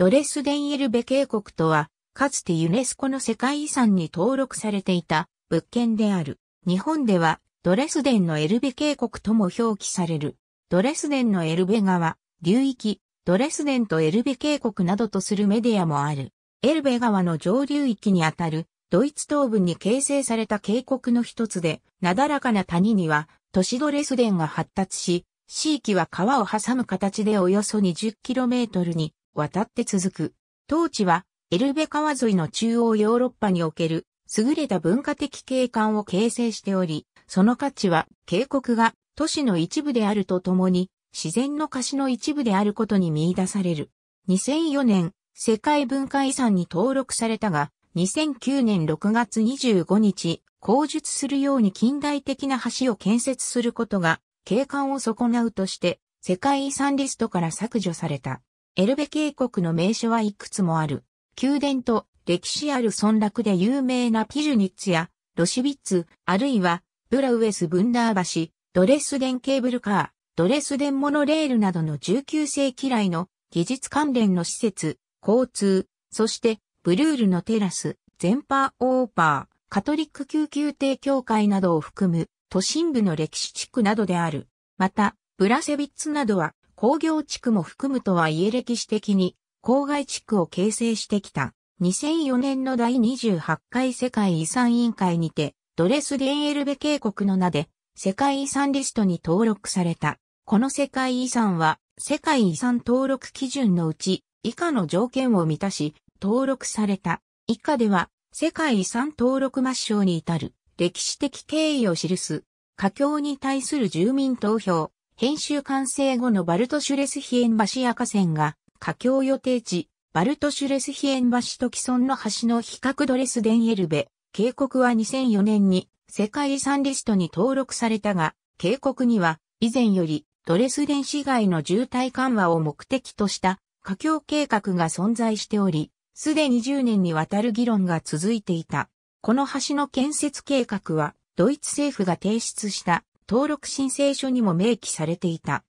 ドレスデンエルベ渓谷とは、かつてユネスコの世界遺産に登録されていた物件である。日本ではドレスデンのエルベ渓谷とも表記される。ドレスデンのエルベ川、流域、ドレスデンとエルベ渓谷などとするメディアもある。エルベ川の上流域にあたるドイツ東部に形成された渓谷の一つで、なだらかな谷には都市ドレスデンが発達し、地域は川を挟む形でおよそ 20km に渡って続く。当地は、エルベ川沿いの中央ヨーロッパにおける、優れた文化的景観を形成しており、その価値は、渓谷が都市の一部であるとともに、自然の貸しの一部であることに見出される。2004年、世界文化遺産に登録されたが、2009年6月25日、工述するように近代的な橋を建設することが、景観を損なうとして、世界遺産リストから削除された。エルベ渓谷の名所はいくつもある。宮殿と歴史ある村落で有名なピジュニッツやロシビッツ、あるいはブラウエス・ブンダー橋、ドレスデンケーブルカー、ドレスデンモノレールなどの19世紀来の技術関連の施設、交通、そしてブルールのテラス、ゼンパーオーパー、カトリック救急艇協会などを含む都心部の歴史地区などである。また、ブラセビッツなどは工業地区も含むとはいえ歴史的に郊外地区を形成してきた。2004年の第28回世界遺産委員会にて、ドレスデンエルベ渓谷の名で世界遺産リストに登録された。この世界遺産は世界遺産登録基準のうち以下の条件を満たし登録された。以下では世界遺産登録抹消に至る歴史的経緯を記す。佳境に対する住民投票、編集完成後のバルトシュレスヒエン橋赤線が、架橋予定地、バルトシュレスヒエン橋と既存の橋の比較ドレスデンエルベ、渓谷は2004年に世界遺産リストに登録されたが、渓谷には以前よりドレスデン市街の渋滞緩和を目的とした架橋計画が存在しており、すでに10年にわたる議論が続いていた。この橋の建設計画は、ドイツ政府が提出した登録申請書にも明記されていた。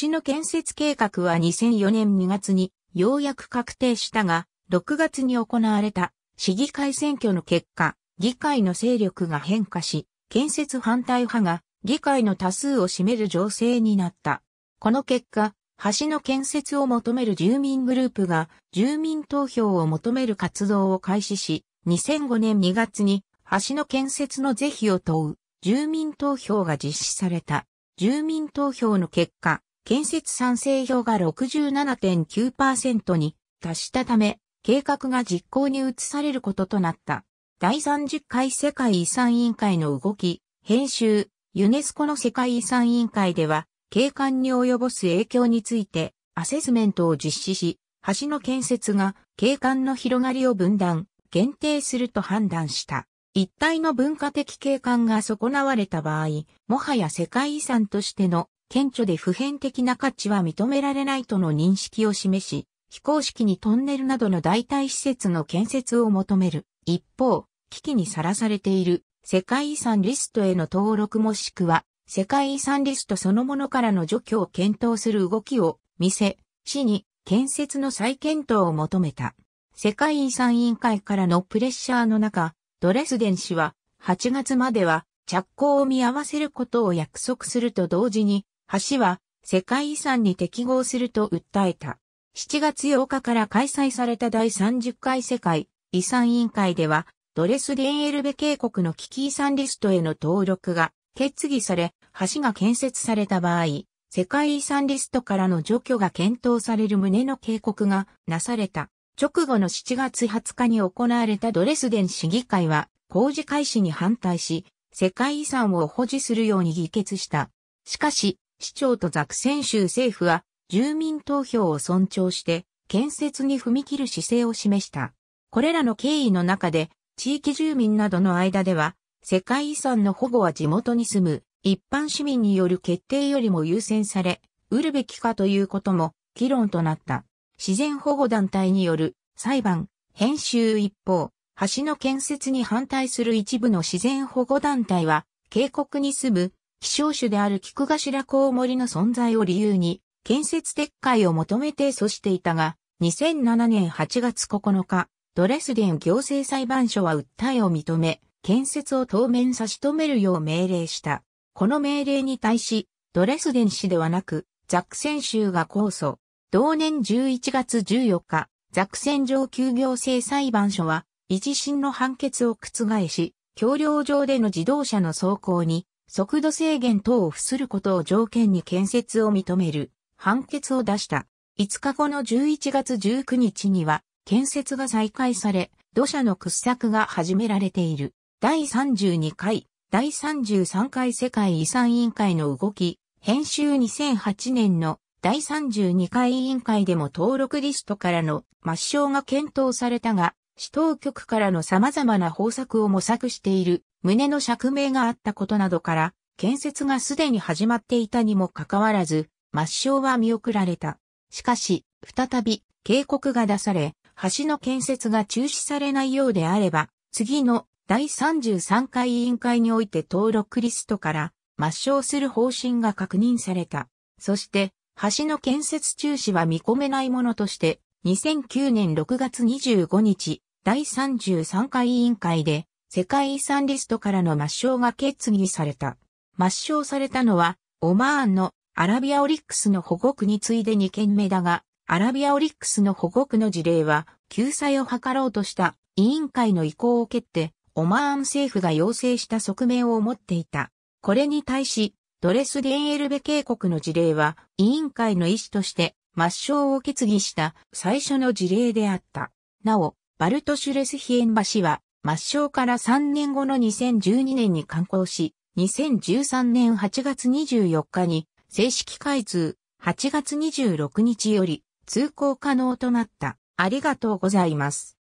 橋の建設計画は2004年2月にようやく確定したが、6月に行われた市議会選挙の結果、議会の勢力が変化し、建設反対派が議会の多数を占める情勢になった。この結果、橋の建設を求める住民グループが住民投票を求める活動を開始し、2005年2月に橋の建設の是非を問う住民投票が実施された。住民投票の結果、建設賛成票が67.9%に達したため、計画が実行に移されることとなった。第30回世界遺産委員会の動き、編集、ユネスコの世界遺産委員会では、景観に及ぼす影響について、アセスメントを実施し、橋の建設が景観の広がりを分断、限定すると判断した。一体の文化的景観が損なわれた場合、もはや世界遺産としての顕著で普遍的な価値は認められないとの認識を示し、非公式にトンネルなどの代替施設の建設を求める。一方、危機にさらされている世界遺産リストへの登録もしくは、世界遺産リストそのものからの除去を検討する動きを見せ、市に建設の再検討を求めた。世界遺産委員会からのプレッシャーの中、ドレスデン氏は、8月までは着工を見合わせることを約束すると同時に、橋は世界遺産に適合すると訴えた。7月8日から開催された第30回世界遺産委員会では、ドレスデンエルベ渓谷の危機遺産リストへの登録が決議され、橋が建設された場合、世界遺産リストからの除去が検討される旨の警告がなされた。直後の7月20日に行われたドレスデン市議会は工事開始に反対し、世界遺産を保持するように議決した。しかし、市長とザクセン州政府は住民投票を尊重して建設に踏み切る姿勢を示した。これらの経緯の中で、地域住民などの間では、世界遺産の保護は地元に住む一般市民による決定よりも優先され、得るべきかということも議論となった。自然保護団体による裁判、編集一方、橋の建設に反対する一部の自然保護団体は、渓谷に住む希少種である菊頭コウモリの存在を理由に、建設撤回を求めて阻止していたが、2007年8月9日、ドレスデン行政裁判所は訴えを認め、建設を当面差し止めるよう命令した。この命令に対し、ドレスデン市ではなく、ザクセン州が控訴。同年11月14日、ザクセン上級行政裁判所は、一審の判決を覆し、橋梁上での自動車の走行に、速度制限等を付することを条件に建設を認める判決を出した。5日後の11月19日には、建設が再開され、土砂の掘削が始められている。第32回、第33回世界遺産委員会の動き、編集2008年の第32回委員会でも登録リストからの抹消が検討されたが、市当局からの様々な方策を模索している旨の釈明があったことなどから、建設がすでに始まっていたにもかかわらず、抹消は見送られた。しかし、再び警告が出され、橋の建設が中止されないようであれば、次の第33回委員会において登録リストから抹消する方針が確認された。そして、橋の建設中止は見込めないものとして、2009年6月25日、第33回委員会で、世界遺産リストからの抹消が決議された。抹消されたのは、オマーンのアラビアオリックスの保護区に次いで2件目だが、アラビアオリックスの保護区の事例は、救済を図ろうとした委員会の意向を蹴って、オマーン政府が要請した側面を持っていた。これに対し、ドレスデンエルベ渓谷の事例は、委員会の意思として、抹消を決議した最初の事例であった。なお、バルトシュレスヒエン橋は、抹消から3年後の2012年に刊行し、2013年8月24日に正式開通、8月26日より通行可能となった。ありがとうございます。